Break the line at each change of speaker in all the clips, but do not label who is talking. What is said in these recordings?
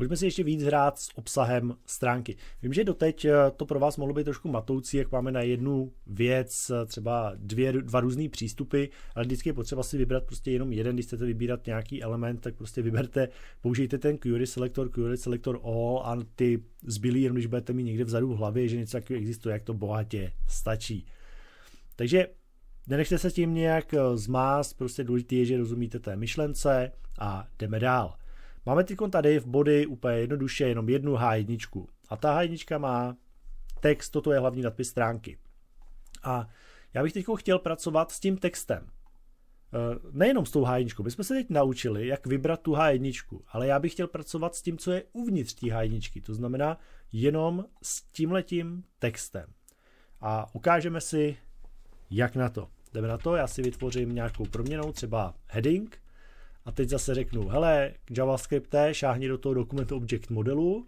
Pojďme si ještě víc hrát s obsahem stránky. Vím, že doteď eh, to pro vás mohlo být trošku matoucí, jak máme na jednu věc eh, třeba dvě, dva různé přístupy, ale vždycky je potřeba si vybrat prostě jenom jeden, když chcete vybírat nějaký element, tak prostě vyberte, použijte ten query selector, query selector all a ty zbylý, jenom když budete mít někde vzadu v hlavě, že něco takového existuje, jak to bohatě stačí. Takže nenechte se tím nějak eh, zmást, prostě důležité je, že rozumíte té myšlence a jdeme dál. Máme teď tady v body úplně jednoduše jenom jednu H1. A ta H1 má text, toto je hlavní nadpis stránky. A já bych teď chtěl pracovat s tím textem. Eh, nejenom s tou H1. My jsme se teď naučili, jak vybrat tu H1, ale já bych chtěl pracovat s tím, co je uvnitř té H1. To znamená jenom s tímhletím textem. A ukážeme si, jak na to. Jdeme na to, já si vytvořím nějakou proměnou, třeba heading, a teď zase řeknu, hele, JavaScript šáhni do toho dokumentu object modelu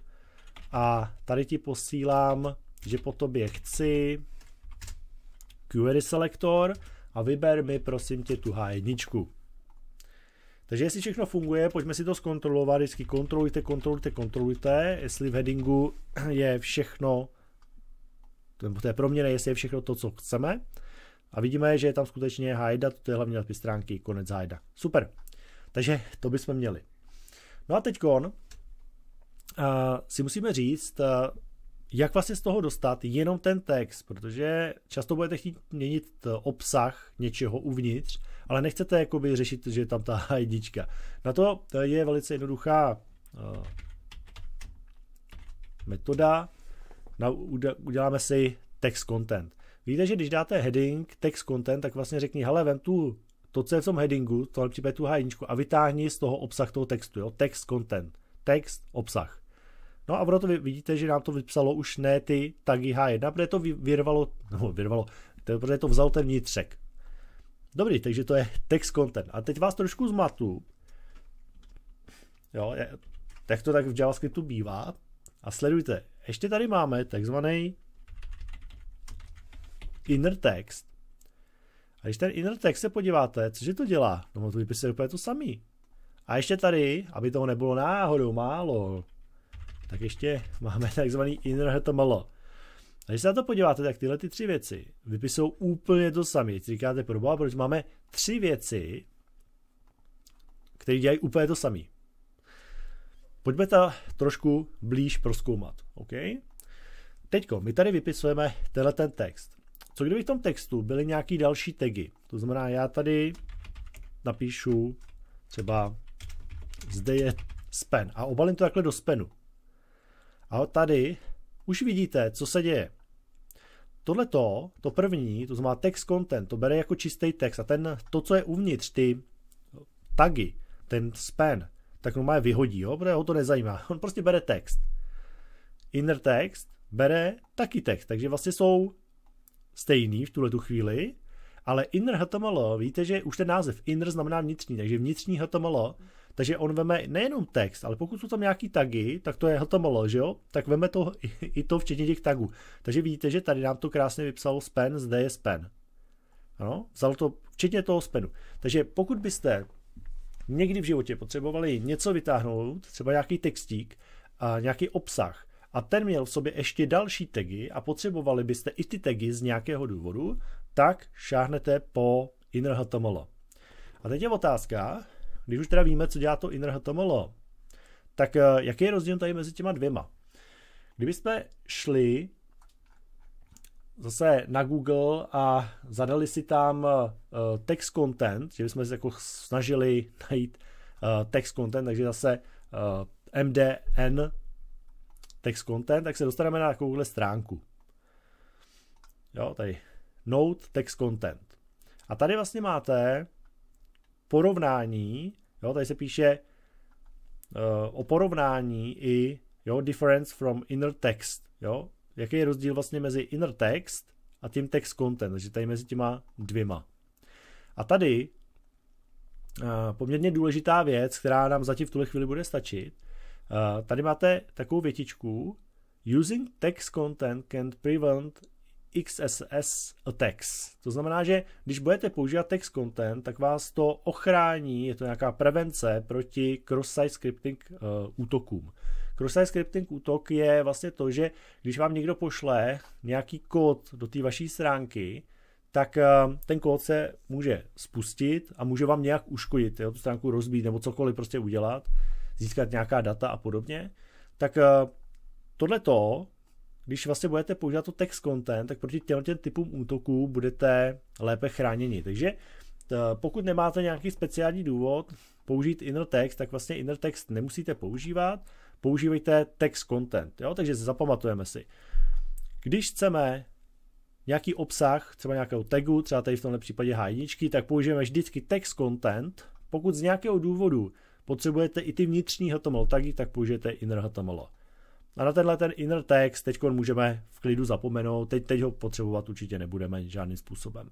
a tady ti posílám, že po tobě chci query selector a vyber mi prosím tě tu H1. Takže jestli všechno funguje, pojďme si to zkontrolovat, vždycky kontrolujte, kontrolujte, kontrolujte, jestli v headingu je všechno, nebo mě ne, jestli je všechno to, co chceme. A vidíme, že je tam skutečně hajda, to je hlavní na stránky, konec hajda. Super. Takže to bychom měli. No a teď uh, si musíme říct, uh, jak vlastně z toho dostat jenom ten text, protože často budete chtít měnit obsah něčeho uvnitř, ale nechcete jakoby řešit, že je tam ta jednička. Na to je velice jednoduchá uh, metoda. Na, uděláme si text content. Víte, že když dáte heading text content, tak vlastně řekni, hele, vem tu to, co je v tom headingu, tohle případě tu H1 a vytáhni z toho obsah toho textu, jo? text, content, text, obsah. No a proto vidíte, že nám to vypsalo už ne ty tagy H1, protože to vyrvalo, no vyrvalo, to, protože to vzal ten vnitřek. Dobrý, takže to je text content. A teď vás trošku zmatu. Jo, tak to tak v JavaScriptu bývá. A sledujte, ještě tady máme takzvaný inner text. A když ten inner text se podíváte, je to dělá? No to vypisuje úplně to samý. A ještě tady, aby toho nebylo náhodou málo, tak ještě máme takzvaný inner HTML. A když se na to podíváte, tak tyhle ty tři věci vypisou úplně to samé. Říkáte, boha, proč máme tři věci, které dělají úplně to samé. Pojďme to trošku blíž proskoumat. Okay? Teď my tady vypisujeme tenhle ten text. Co kdyby v tom textu byly nějaký další tagy? To znamená, já tady napíšu třeba zde je spen a obalím to takhle do spenu. A tady už vidíte, co se děje. Tohle to, to první, to znamená text content, to bere jako čistý text a ten, to, co je uvnitř, ty tagy, ten span, tak normálně vyhodí, jo, protože ho to nezajímá. On prostě bere text. Inner text bere taky text, takže vlastně jsou stejný v tuhle tu chvíli, ale inner HTML, víte, že už ten název inner znamená vnitřní, takže vnitřní HTML, takže on veme nejenom text, ale pokud jsou tam nějaký tagy, tak to je HTML, že jo? Tak veme to, i to včetně těch tagů. Takže vidíte, že tady nám to krásně vypsalo span, zde je span. Ano, vzal to včetně toho spenu. Takže pokud byste někdy v životě potřebovali něco vytáhnout, třeba nějaký textík, a nějaký obsah, a ten měl v sobě ještě další tagy a potřebovali byste i ty tagy z nějakého důvodu, tak šáhnete po innerHTML. A teď je otázka, když už teda víme, co dělá to innerHTML, tak eh, jaký je rozdíl tady mezi těma dvěma? Kdybychom šli zase na Google a zadali si tam eh, text content, že bychom se jako snažili najít eh, text content, takže zase MDN text content, tak se dostaneme na takovouhle stránku. Jo, tady. Note text content. A tady vlastně máte porovnání, jo, tady se píše uh, o porovnání i jo, difference from inner text, jo, jaký je rozdíl vlastně mezi inner text a tím text content, takže tady mezi těma dvěma. A tady uh, poměrně důležitá věc, která nám zatím v tuhle chvíli bude stačit, Eh, tady máte takovou větičku. Using text content can prevent XSS attacks. To znamená, že když budete používat text content, tak vás to ochrání, je to nějaká prevence proti cross-site scripting uh, útokům. Cross-site scripting útok je vlastně to, že když vám někdo pošle nějaký kód do té vaší stránky, tak eh, ten kód se může spustit a může vám nějak uškodit, jo, tu stránku rozbít nebo cokoliv prostě udělat získat nějaká data a podobně, tak eh, tohle to, když vlastně budete používat to text content, tak proti těm typům útoků budete lépe chráněni. Takže eh, pokud nemáte nějaký speciální důvod použít inner text, tak vlastně inner text nemusíte používat, používejte text content, jo? takže zapamatujeme si. Když chceme nějaký obsah, třeba nějakého tagu, třeba tady v tomhle případě H1, tak použijeme vždycky text content. Pokud z nějakého důvodu potřebujete i ty vnitřní HTML tagy, tak použijete inner HTML. A na tenhle ten inner text teď můžeme v klidu zapomenout, teď, teď ho potřebovat určitě nebudeme žádným způsobem.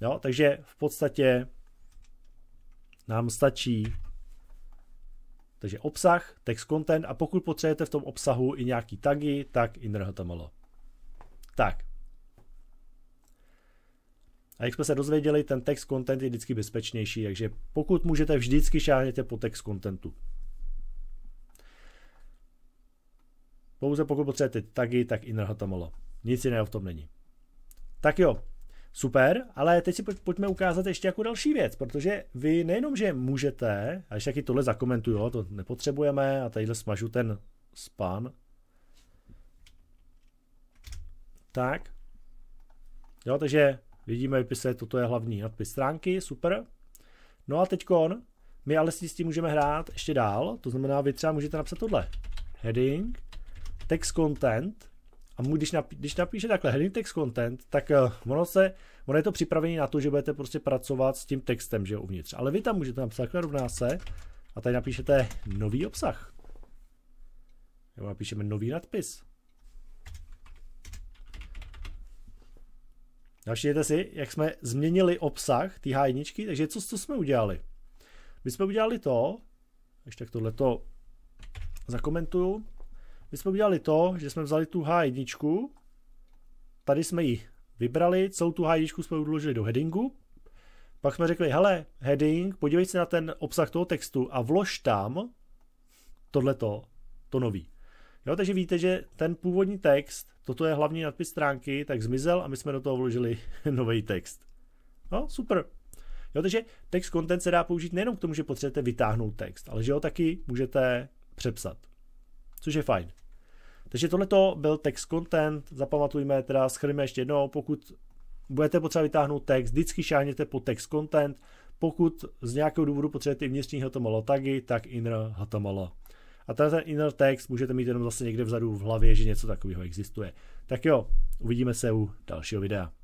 Jo, takže v podstatě nám stačí takže obsah, text content a pokud potřebujete v tom obsahu i nějaký tagy, tak inner HTML. Tak, a jak jsme se dozvěděli, ten text content je vždycky bezpečnější, takže pokud můžete, vždycky šáhněte po text contentu. Pouze pokud potřebujete tagy, tak inner HTML. Nic jiného v tom není. Tak jo, super, ale teď si pojďme ukázat ještě jako další věc, protože vy nejenom, že můžete, a ještě taky tohle zakomentuju, to nepotřebujeme, a tadyhle smažu ten span. Tak. Jo, takže Vidíme vypise, toto je hlavní nadpis stránky, super. No a teďkon, my ale si s tím můžeme hrát ještě dál, to znamená, vy třeba můžete napsat tohle. Heading, text content, a můj, když, napí, když napíše takhle heading text content, tak uh, ono, se, ono je to připravené na to, že budete prostě pracovat s tím textem, že uvnitř. Ale vy tam můžete napsat takhle rovná se a tady napíšete nový obsah. Nebo napíšeme nový nadpis. Navštějte si, jak jsme změnili obsah té H1, takže co, co jsme udělali? My jsme udělali to, ještě tak to zakomentuju, my jsme udělali to, že jsme vzali tu H1, tady jsme ji vybrali, celou tu H1 jsme odložili do headingu, pak jsme řekli, hele, heading, podívej se na ten obsah toho textu a vlož tam tohleto, to nový. Jo, takže víte, že ten původní text, toto je hlavní nadpis stránky, tak zmizel a my jsme do toho vložili nový text. No, super. Jo, takže text content se dá použít nejenom k tomu, že potřebujete vytáhnout text, ale že ho taky můžete přepsat. Což je fajn. Takže tohle byl text content, zapamatujme, teda schrneme ještě jednou, pokud budete potřeba vytáhnout text, vždycky šáhněte po text content, pokud z nějakého důvodu potřebujete i vnitřní HTML tagy, tak inner HTML. A tenhle ten inner text můžete mít jenom zase někde vzadu v hlavě, že něco takového existuje. Tak jo, uvidíme se u dalšího videa.